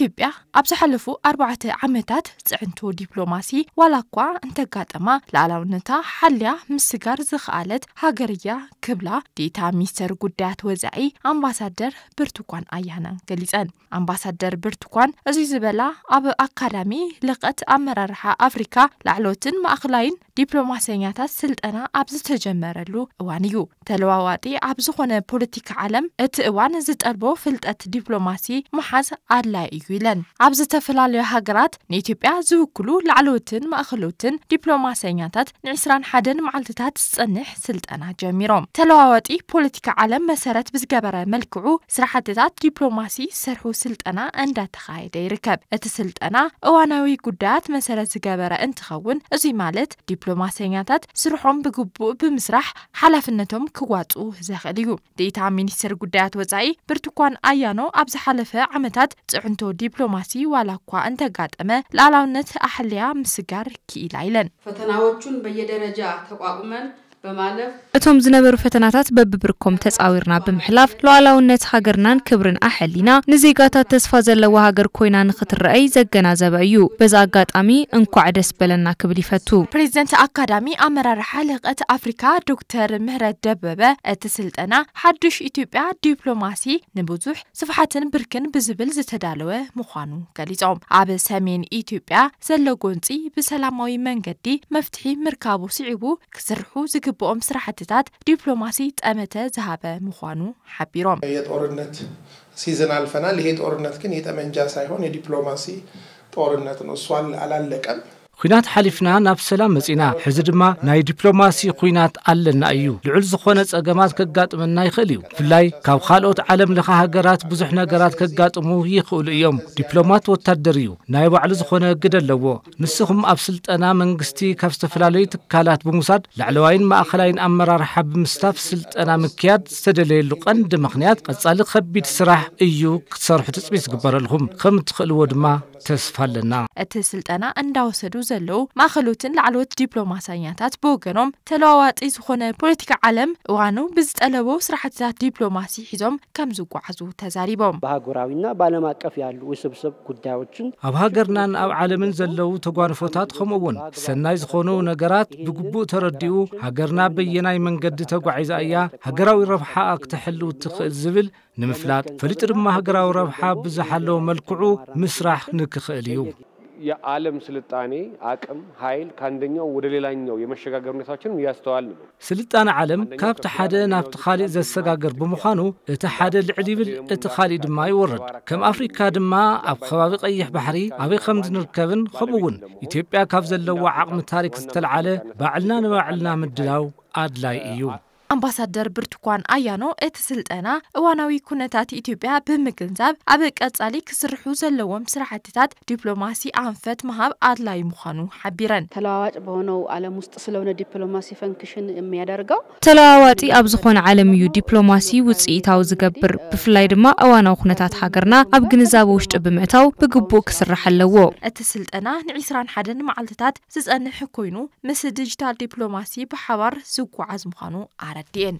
ኢትዮጵያ ኣብ ዝሓለፉ ኣርባዕተ ዓመታት ፅዕንቶ ዲፕሎማሲ ዋላ እኳ እንተጋጠማ ላዕላውነታ ሓልያ ምስጋር ዝኽኣለት ሃገር እያ ክብላ ዴታ ሚኒስተር ጉዳያት ወፃኢ ኣምባሳደር ብርቱኳን ኣያናን ገሊፀን ኣምባሳደር ብርቱኳን እዚ ዝበላ ኣብ ኣካዳሚ ልቐት ኣመራርሓ ኣፍሪካ ላዕሎትን ማእኸላይን ዲፕሎማሰኛታት ስልጠና ኣብ ዝተጀመረሉ እዋን እዩ ተለዋዋጢ ኣብ ዝኾነ ፖለቲካ ዓለም እቲ እዋን ዝጠልቦ ፍልጠት ዲፕሎማሲ ምሓዝ ኣድላይ እዩ ይብለን ኣብ ዝተፈላለዩ ሃገራት ንኢትዮጵያ ዝውክሉ ላዕለዎትን ማእኸሎትን ዲፕሎማሰኛታት ን21 መዓልትታት ዝጸንሕ ስልጠና ጀሚሮም ተለዋወጢ ፖለቲካ ዓለም መሰረት ብዝገበረ መልክዑ ስራሕትታት ዲፕሎማሲ ዝሰርሑ ስልጠና እንዳተኻየደ ይርከብ እቲ ስልጠና እዋናዊ ጉዳያት መሰረት ዝገበረ እንትኸውን እዚ ማለት ዲፕሎማሰኛታት ስርሖም ብግቡእ ብምስራሕ ሓላፍነቶም ክዋፁ ዘኽእል እዩ ደኢታ ሚኒስትር ጉዳያት ወጻኢ ብርቱካን ኣያኖ ኣብ ዝሓለፈ ዓመታት ፅዕንቶ ዲፕሎማሲ ዋላ እኳ እንተጋጠመ ላላውነት አህልያ ምስጋር ክኢላ ኢለን ፈተናዎቹን በየደረጃ ተቋቁመን እቶም ዝነበሩ ፈተናታት በብብርኮም ተፃዊርና ብምሕላፍ ሉዓላውነት ሃገርናን ክብርን ኣሐሊና ንዜጋታት ተስፋ ዘለዎ ሃገር ኮይና ንክትረአይ ዘገናዘበ እዩ በዚ ኣጋጣሚ እንኳዕ ደስ በለና ክብል ይፈቱ ፕሬዚደንት ኣካዳሚ ኣመራርሓ ልህቀት ኣፍሪካ ዶክተር ምህረት ደበበ እቲ ስልጠና ሓዱሽ ኢትዮጵያ ዲፕሎማሲ ንብዙሕ ስፍሓትን ብርክን ብዝብል ዝተዳለወ ምዃኑ ገሊፆም ኣብ ሰሜን ኢትዮጵያ ዘሎ ጎንፂ ብሰላማዊ መንገዲ መፍትሒ ምርካቡ ስዒቡ ክስርሑ ዝግ ዝግብኦም ስራሕትታት ዲፕሎማሲ ጠመተ ዝሃበ ምዃኑ ሓቢሮም የጦርነት ሲዝን አልፈናል። ይሄ ጦርነት ግን የጠመንጃ ሳይሆን የዲፕሎማሲ ጦርነት ነው። እሷ አላለቀም። خينات حلفنا ناب سلام مزينا حزر ما ناي دبلوماسي خينات ألنا أيو لعل زخونت أجمات كجات من ناي خليو فلاي كاب خالوت علم لخها جرات بزحنا جرات كجات مو يخو اليوم دبلومات وتدريو ناي وعل زخونة جدا لو نسخهم أبسلت أنا من قستي كاف سفلالي تكالات بمصاد لعلوين ما أخلاين أمر رحب مستفسلت أنا مكياد سدلي لقند قند مخنيات قصال خبيت سرح أيو كسر حتسبيس قبر لهم خم تخلو دما تسفلنا أتسلت أنا أندوسدو ዘለዉ ማእኸሎትን ላዕለዎት ዲፕሎማስያታት ብወገኖም ተለዋዋጢ ዝኾነ ፖለቲካ ዓለም እዋኑ ብዝጠለቦ ስራሕትታት ዲፕሎማሲ ሒዞም ከም ዝጓዓዙ ተዛሪቦም ብሃገራዊና ብዓለም ኣቀፍ ያሉ ውስብስብ ጉዳዮችን ኣብ ሃገርናን ኣብ ዓለምን ዘለው ተጓንፎታት ከምኡውን ሰናይ ዝኾኑ ነገራት ብግቡእ ተረዲኡ ሃገርና በየናይ መንገዲ ተጓዒዛ እያ ሃገራዊ ረብሓ ክትሕልው ትኽእል ዝብል ንምፍላጥ ፈሊጡ ድማ ሃገራዊ ረብሓ ብዝሓለዎ መልክዑ ምስራሕ ንክኽእል እዩ የዓለም ስልጣኔ አቅም ኃይል ከአንደኛው ወደ ሌላኛው የመሸጋገር ሁኔታዎችን እያስተዋል ነው። ስልጣነ ዓለም ካብቲ ሓደ ናብቲ ካሊእ ዘሰጋገር ብምዃኑ እቲ ሓደ ልዕል ይብል እቲ ካሊእ ድማ ይወርድ። ከም ኣፍሪካ ድማ ኣብ ከባቢ ቀይሕ ባሕሪ ኣበይ ከም ዝንርከብን ከምኡ ከምኡውን ኢትዮጵያ ካብ ዘለዎ ዓቕሚ ታሪክ ዝተለዓለ ባዕልና ንባዕልና ምድላው ኣድላይ እዩ። أمباسادر برتقان أيانو اتصلت أنا واناوي كنتات إثيوبيا بمجنزاب أبيك أتصالي كسر حوزة لوم سرعتات دبلوماسي أنفت مهاب أدلاي مخانو حبيرا تلاوات بونو على مستصلون دبلوماسي فانكشن ميادرقا تلاواتي أبزخون عالميو دبلوماسي وتسئيتاو زقبر بفلاي دما أواناو كنتات حقرنا أبجنزاب وشت بمعتاو بقبو كسر حلوو اتسلتنا نعيسران حدن معالتات أن كوينو مس ديجيتال دبلوماسي بحوار سوكو عزمخانو عرب tiền.